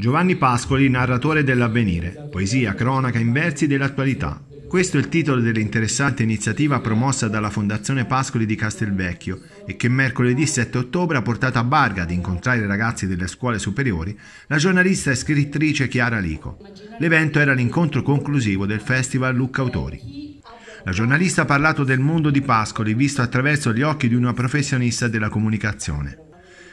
Giovanni Pascoli, narratore dell'avvenire, poesia, cronaca in versi dell'attualità. Questo è il titolo dell'interessante iniziativa promossa dalla Fondazione Pascoli di Castelvecchio e che mercoledì 7 ottobre ha portato a Barga ad incontrare i ragazzi delle scuole superiori la giornalista e scrittrice Chiara Lico. L'evento era l'incontro conclusivo del festival Lucca Autori. La giornalista ha parlato del mondo di Pascoli visto attraverso gli occhi di una professionista della comunicazione.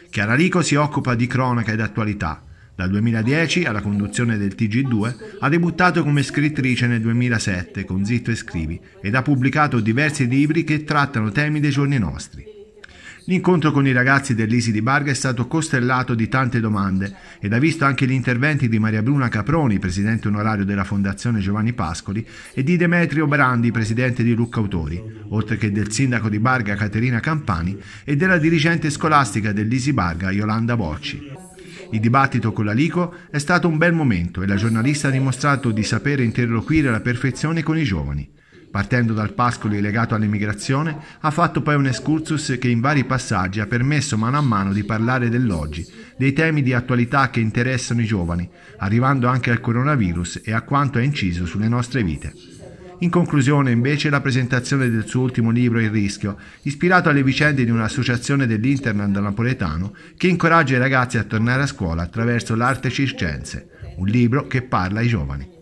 Chiara Lico si occupa di cronaca ed attualità, dal 2010 alla conduzione del TG2 ha debuttato come scrittrice nel 2007 con Zitto e Scrivi ed ha pubblicato diversi libri che trattano temi dei giorni nostri. L'incontro con i ragazzi dell'Isi di Barga è stato costellato di tante domande ed ha visto anche gli interventi di Maria Bruna Caproni, presidente onorario della Fondazione Giovanni Pascoli, e di Demetrio Brandi, presidente di Lucca Autori, oltre che del sindaco di Barga Caterina Campani e della dirigente scolastica dell'Isi Barga Yolanda Bocci. Il dibattito con l'Alico è stato un bel momento e la giornalista ha dimostrato di sapere interloquire alla perfezione con i giovani. Partendo dal Pascoli legato all'immigrazione, ha fatto poi un excursus che in vari passaggi ha permesso mano a mano di parlare dell'oggi, dei temi di attualità che interessano i giovani, arrivando anche al coronavirus e a quanto ha inciso sulle nostre vite. In conclusione, invece, la presentazione del suo ultimo libro Il rischio, ispirato alle vicende di un'associazione dell'Internet napoletano che incoraggia i ragazzi a tornare a scuola attraverso l'arte circense, un libro che parla ai giovani.